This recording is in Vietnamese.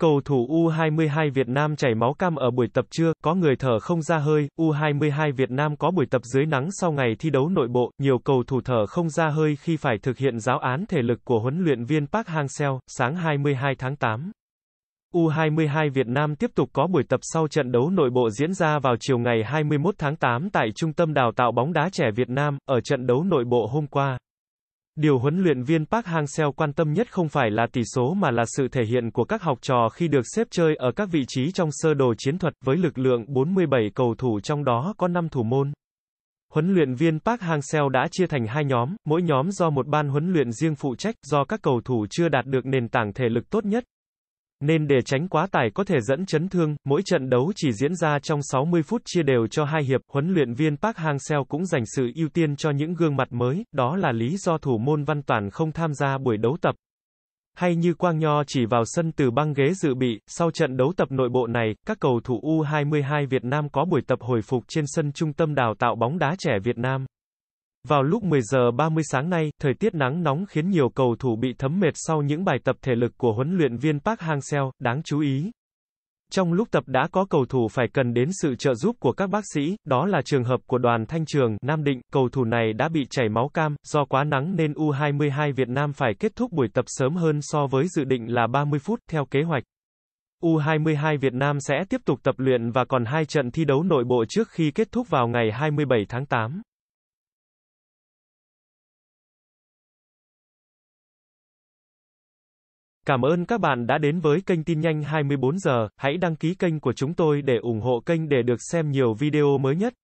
Cầu thủ U22 Việt Nam chảy máu cam ở buổi tập trưa, có người thở không ra hơi, U22 Việt Nam có buổi tập dưới nắng sau ngày thi đấu nội bộ, nhiều cầu thủ thở không ra hơi khi phải thực hiện giáo án thể lực của huấn luyện viên Park Hang-seo, sáng 22 tháng 8. U22 Việt Nam tiếp tục có buổi tập sau trận đấu nội bộ diễn ra vào chiều ngày 21 tháng 8 tại Trung tâm Đào tạo bóng đá trẻ Việt Nam, ở trận đấu nội bộ hôm qua. Điều huấn luyện viên Park Hang-seo quan tâm nhất không phải là tỷ số mà là sự thể hiện của các học trò khi được xếp chơi ở các vị trí trong sơ đồ chiến thuật với lực lượng 47 cầu thủ trong đó có 5 thủ môn. Huấn luyện viên Park Hang-seo đã chia thành hai nhóm, mỗi nhóm do một ban huấn luyện riêng phụ trách, do các cầu thủ chưa đạt được nền tảng thể lực tốt nhất, nên để tránh quá tải có thể dẫn chấn thương, mỗi trận đấu chỉ diễn ra trong 60 phút chia đều cho hai hiệp, huấn luyện viên Park Hang-seo cũng dành sự ưu tiên cho những gương mặt mới, đó là lý do thủ môn Văn Toàn không tham gia buổi đấu tập. Hay như Quang Nho chỉ vào sân từ băng ghế dự bị, sau trận đấu tập nội bộ này, các cầu thủ U22 Việt Nam có buổi tập hồi phục trên sân trung tâm đào tạo bóng đá trẻ Việt Nam. Vào lúc 10 giờ 30 sáng nay, thời tiết nắng nóng khiến nhiều cầu thủ bị thấm mệt sau những bài tập thể lực của huấn luyện viên Park Hang-seo, đáng chú ý. Trong lúc tập đã có cầu thủ phải cần đến sự trợ giúp của các bác sĩ, đó là trường hợp của đoàn Thanh Trường, Nam Định, cầu thủ này đã bị chảy máu cam, do quá nắng nên U22 Việt Nam phải kết thúc buổi tập sớm hơn so với dự định là 30 phút, theo kế hoạch. U22 Việt Nam sẽ tiếp tục tập luyện và còn hai trận thi đấu nội bộ trước khi kết thúc vào ngày 27 tháng 8. Cảm ơn các bạn đã đến với kênh tin nhanh 24 giờ, hãy đăng ký kênh của chúng tôi để ủng hộ kênh để được xem nhiều video mới nhất.